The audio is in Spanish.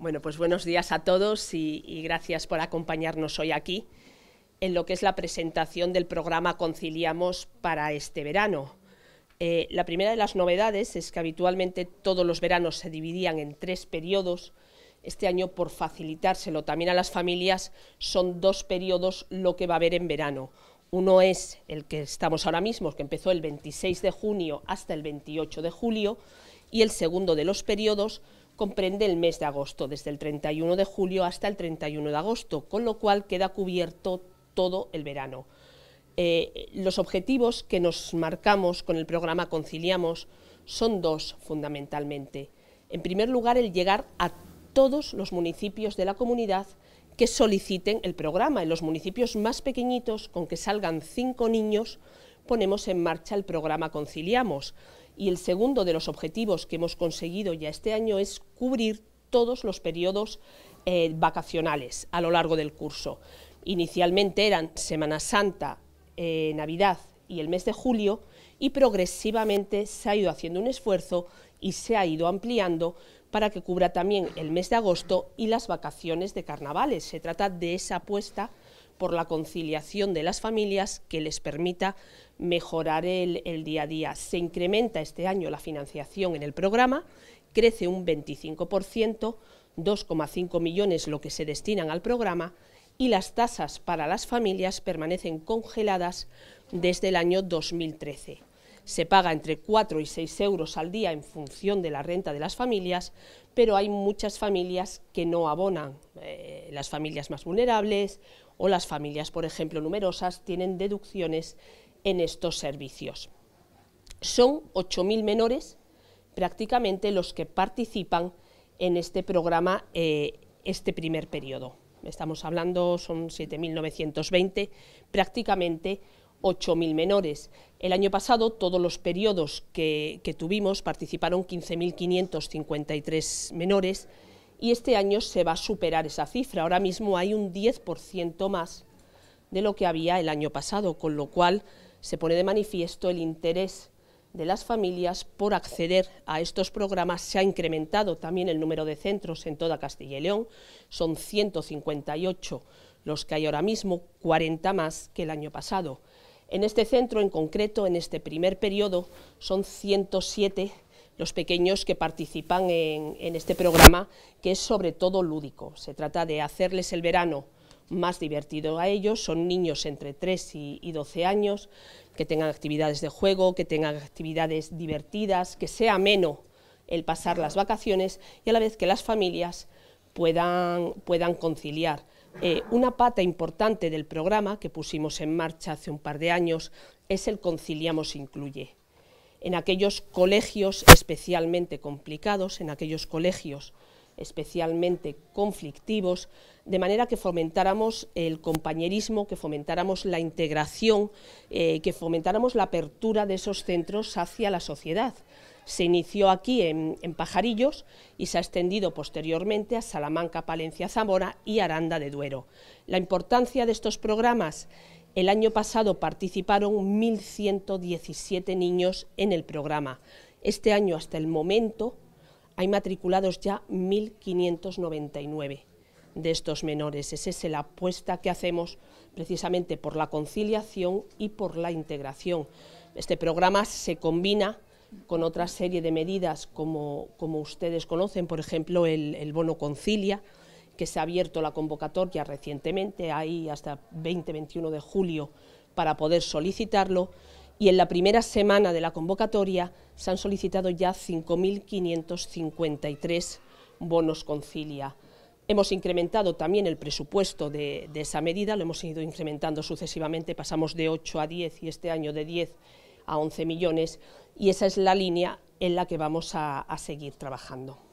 Bueno, pues buenos días a todos y, gracias por acompañarnos hoy aquí en lo que es la presentación del programa Conciliamos para este verano. Eh, la primera de las novedades es que habitualmente todos los veranos se dividían en tres periodos. Este año, por facilitárselo también a las familias, son dos periodos lo que va a haber en verano. Uno es el que estamos ahora mismo, que empezó el 26 de junio hasta el 28 de julio, y el segundo de los periodos comprende el mes de agosto, desde el 31 de julio hasta el 31 de agosto, con lo cual queda cubierto todo el verano. Eh, los objetivos que nos marcamos con el programa Conciliamos son dos fundamentalmente. En primer lugar, el llegar a todos los municipios de la comunidad que soliciten el programa. En los municipios más pequeñitos, con que salgan cinco niños, ponemos en marcha el programa Conciliamos. Y el segundo de los objetivos que hemos conseguido ya este año es cubrir todos los periodos eh, vacacionales a lo largo del curso. Inicialmente eran Semana Santa, eh, Navidad y el mes de julio y progresivamente se ha ido haciendo un esfuerzo y se ha ido ampliando para que cubra también el mes de agosto y las vacaciones de carnavales. Se trata de esa apuesta por la conciliación de las familias que les permita mejorar el, día a día. Se incrementa este año la financiación en el programa, crece un 25%, 2,5 millones lo que se destinan al programa y las tasas para las familias permanecen congeladas desde el año 2013 se paga entre 4 y 6 euros al día en función de la renta de las familias, pero hay muchas familias que no abonan, eh, las familias más vulnerables o las familias, por ejemplo, numerosas, tienen deducciones en estos servicios. Son 8.000 menores prácticamente los que participan en este programa eh, este primer periodo. Estamos hablando, son 7.920, prácticamente 8.000 menores. El año pasado todos los periodos que, que tuvimos participaron 15.553 menores y este año se va a superar esa cifra. Ahora mismo hay un 10% más de lo que había el año pasado, con lo cual se pone de manifiesto el interés de las familias por acceder a estos programas. Se ha incrementado también el número de centros en toda Castilla y León, son 158 los que hay ahora mismo, 40 más que el año pasado. En este centro en concreto, en este primer periodo, son 107 los pequeños que participan en, este programa, que es sobre todo lúdico. Se trata de hacerles el verano más divertido a ellos, son niños entre 3 y, 12 años, que tengan actividades de juego, que tengan actividades divertidas, que sea ameno el pasar las vacaciones y a la vez que las familias puedan, puedan conciliar. Eh, una pata importante del programa que pusimos en marcha hace un par de años es el Conciliamos Incluye en aquellos colegios especialmente complicados, en aquellos colegios especialmente conflictivos, de manera que fomentáramos el compañerismo, que fomentáramos la integración, eh, que fomentáramos la apertura de esos centros hacia la sociedad. Se inició aquí en Pajarillos y se ha extendido posteriormente a Salamanca, Palencia, Zamora y Aranda de Duero. La importancia de estos programas el año pasado participaron 1.117 niños en el programa. Este año, hasta el momento, hay matriculados ya 1.599 de estos menores. Esa es la apuesta que hacemos precisamente por la conciliación y por la integración. Este programa se combina con otra serie de medidas como, ustedes conocen, por ejemplo, el bono concilia, que se ha abierto la convocatoria recientemente, ahí hasta 20-21 de julio para poder solicitarlo, y en la primera semana de la convocatoria se han solicitado ya 5.553 bonos concilia. Hemos incrementado también el presupuesto de, esa medida, lo hemos ido incrementando sucesivamente, pasamos de 8 a 10 y este año de 10 a 11 millones, y esa es la línea en la que vamos a seguir trabajando.